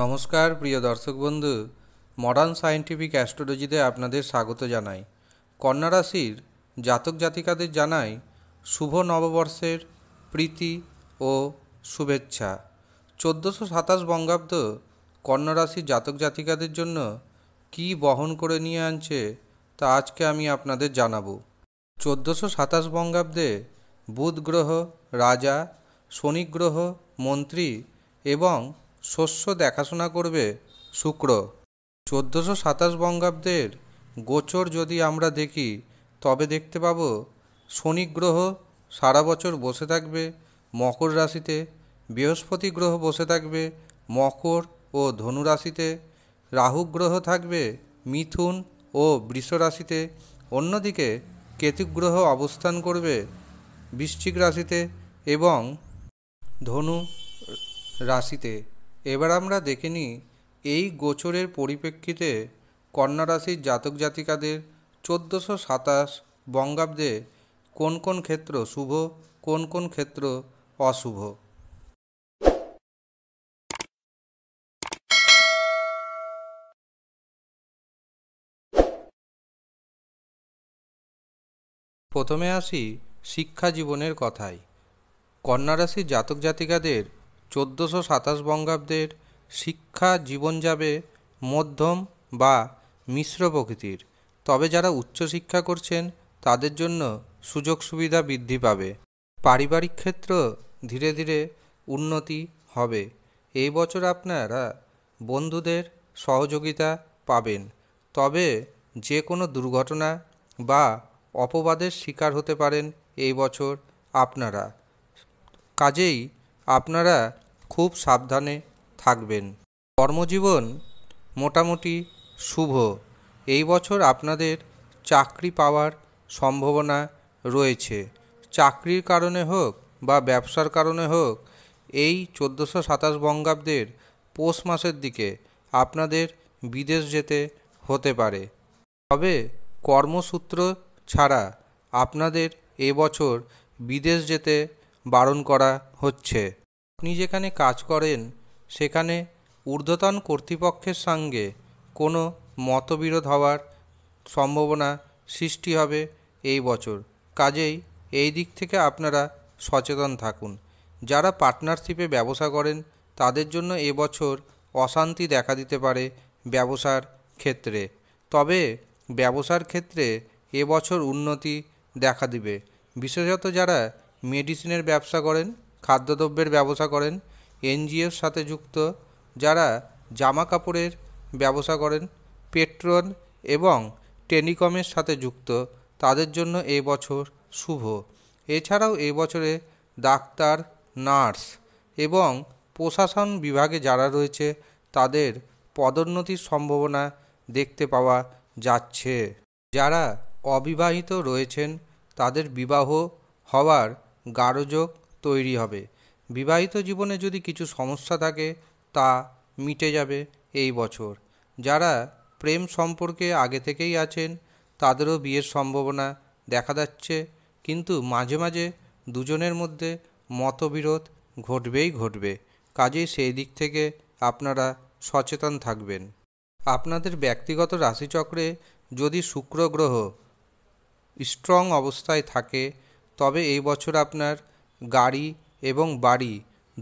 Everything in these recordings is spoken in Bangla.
নমস্কার প্রিয় দর্শক বন্ধু মডার্ন সায়েন্টিফিক অ্যাস্ট্রোলজিতে আপনাদের স্বাগত জানাই কন্যা রাশির জাতক জাতিকাদের জানাই শুভ নববর্ষের প্রীতি ও শুভেচ্ছা চোদ্দোশো সাতাশ বঙ্গাব্দ কন্যা রাশির জাতক জাতিকাদের জন্য কি বহন করে নিয়ে আনছে তা আজকে আমি আপনাদের জানাবো চোদ্দোশো সাতাশ বঙ্গাব্দে বুধ গ্রহ রাজা শনি গ্রহ মন্ত্রী এবং শস্য দেখাশোনা করবে শুক্র চোদ্দোশো সাতাশ বঙ্গাব্দের গোচর যদি আমরা দেখি তবে দেখতে পাব শনি গ্রহ সারা বছর বসে থাকবে মকর রাশিতে বৃহস্পতি গ্রহ বসে থাকবে মকর ও ধনু রাশিতে রাহু গ্রহ থাকবে মিথুন ও বৃষ রাশিতে অন্যদিকে কেতু গ্রহ অবস্থান করবে বৃশ্চিক রাশিতে এবং ধনু রাশিতে এবার আমরা দেখে নিই এই গোচরের পরিপ্রেক্ষিতে কন্যা রাশির জাতক জাতিকাদের চোদ্দোশো সাতাশ বঙ্গাব্দে কোন কোন ক্ষেত্র শুভ কোন কোন ক্ষেত্র অশুভ প্রথমে আসি শিক্ষা জীবনের কথায় রাশির জাতক জাতিকাদের চোদ্দোশো সাতাশ বঙ্গাব্দের শিক্ষা জীবন যাবে মধ্যম বা মিশ্র প্রকৃতির তবে যারা উচ্চশিক্ষা করছেন তাদের জন্য সুযোগ সুবিধা বৃদ্ধি পাবে পারিবারিক ক্ষেত্র ধীরে ধীরে উন্নতি হবে এই বছর আপনারা বন্ধুদের সহযোগিতা পাবেন তবে যে কোনো দুর্ঘটনা বা অপবাদের শিকার হতে পারেন এই বছর আপনারা কাজেই আপনারা খুব সাবধানে থাকবেন কর্মজীবন মোটামুটি শুভ এই বছর আপনাদের চাকরি পাওয়ার সম্ভাবনা রয়েছে চাকরির কারণে হোক বা ব্যবসার কারণে হোক এই চোদ্দোশো সাতাশ বঙ্গাব্দের পৌষ মাসের দিকে আপনাদের বিদেশ যেতে হতে পারে তবে কর্মসূত্র ছাড়া আপনাদের এবছর বিদেশ যেতে বারণ করা হচ্ছে আপনি যেখানে কাজ করেন সেখানে ঊর্ধ্বতন কর্তৃপক্ষের সঙ্গে কোনো মতবিরোধ হওয়ার সম্ভাবনা সৃষ্টি হবে এই বছর কাজেই এই দিক থেকে আপনারা সচেতন থাকুন যারা পার্টনারশিপে ব্যবসা করেন তাদের জন্য এবছর অশান্তি দেখা দিতে পারে ব্যবসার ক্ষেত্রে তবে ব্যবসার ক্ষেত্রে এবছর উন্নতি দেখা দিবে বিশেষত যারা মেডিসিনের ব্যবসা করেন খাদ্যদ্রব্যের ব্যবসা করেন এনজিওর সাথে যুক্ত যারা জামা কাপড়ের ব্যবসা করেন পেট্রোল এবং টেলিকমের সাথে যুক্ত তাদের জন্য এ বছর শুভ এছাড়াও এ বছরে ডাক্তার নার্স এবং প্রশাসন বিভাগে যারা রয়েছে তাদের পদোন্নতির সম্ভাবনা দেখতে পাওয়া যাচ্ছে যারা অবিবাহিত রয়েছেন তাদের বিবাহ হওয়ার গারোযোগ তৈরি হবে বিবাহিত জীবনে যদি কিছু সমস্যা থাকে তা মিটে যাবে এই বছর যারা প্রেম সম্পর্কে আগে থেকেই আছেন তাদেরও বিয়ের সম্ভাবনা দেখা যাচ্ছে কিন্তু মাঝে মাঝে দুজনের মধ্যে মতবিরোধ ঘটবেই ঘটবে কাজেই সেই দিক থেকে আপনারা সচেতন থাকবেন আপনাদের ব্যক্তিগত রাশিচক্রে যদি শুক্র গ্রহ স্ট্রং অবস্থায় থাকে তবে এই বছর আপনার গাড়ি এবং বাড়ি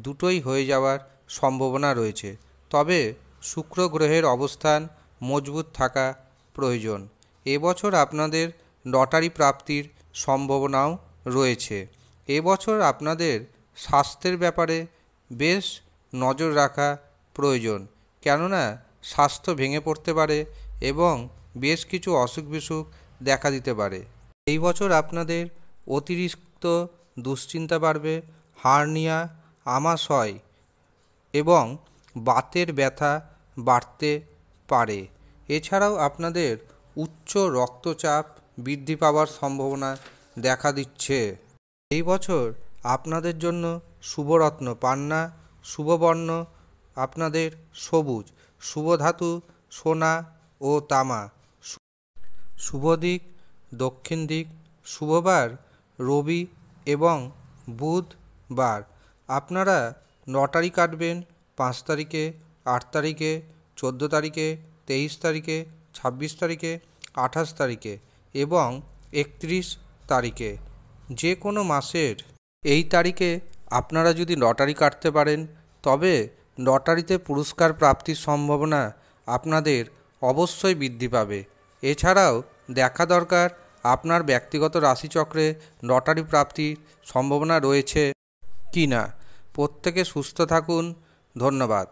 দুটোই হয়ে যাওয়ার সম্ভাবনা রয়েছে তবে শুক্র গ্রহের অবস্থান মজবুত থাকা প্রয়োজন এবছর আপনাদের লটারি প্রাপ্তির সম্ভাবনাও রয়েছে এবছর আপনাদের স্বাস্থ্যের ব্যাপারে বেশ নজর রাখা প্রয়োজন কেননা স্বাস্থ্য ভেঙে পড়তে পারে এবং বেশ কিছু অসুখ বিসুখ দেখা দিতে পারে এই বছর আপনাদের অতিরিক্ত দুশ্চিন্তা বাড়বে হার্নিয়া আমাশয় এবং বাতের ব্যথা বাড়তে পারে এছাড়াও আপনাদের উচ্চ রক্তচাপ বৃদ্ধি পাওয়ার সম্ভাবনা দেখা দিচ্ছে এই বছর আপনাদের জন্য শুভরত্ন পান্না শুভবর্ণ আপনাদের সবুজ শুভ ধাতু সোনা ও তামা শুভ দিক দক্ষিণ দিক শুভবার রবি এবং বুধবার আপনারা তারিখ কাটবেন পাঁচ তারিখে আট তারিখে চোদ্দো তারিখে তেইশ তারিখে ছাব্বিশ তারিখে আঠাশ তারিখে এবং একত্রিশ তারিখে যে কোনো মাসের এই তারিখে আপনারা যদি লটারি কাটতে পারেন তবে লটারিতে পুরস্কার প্রাপ্তির সম্ভাবনা আপনাদের অবশ্যই বৃদ্ধি পাবে এছাড়াও দেখা দরকার আপনার ব্যক্তিগত রাশিচক্রে লটারি প্রাপ্তির সম্ভাবনা রয়েছে কি না প্রত্যেকে সুস্থ থাকুন ধন্যবাদ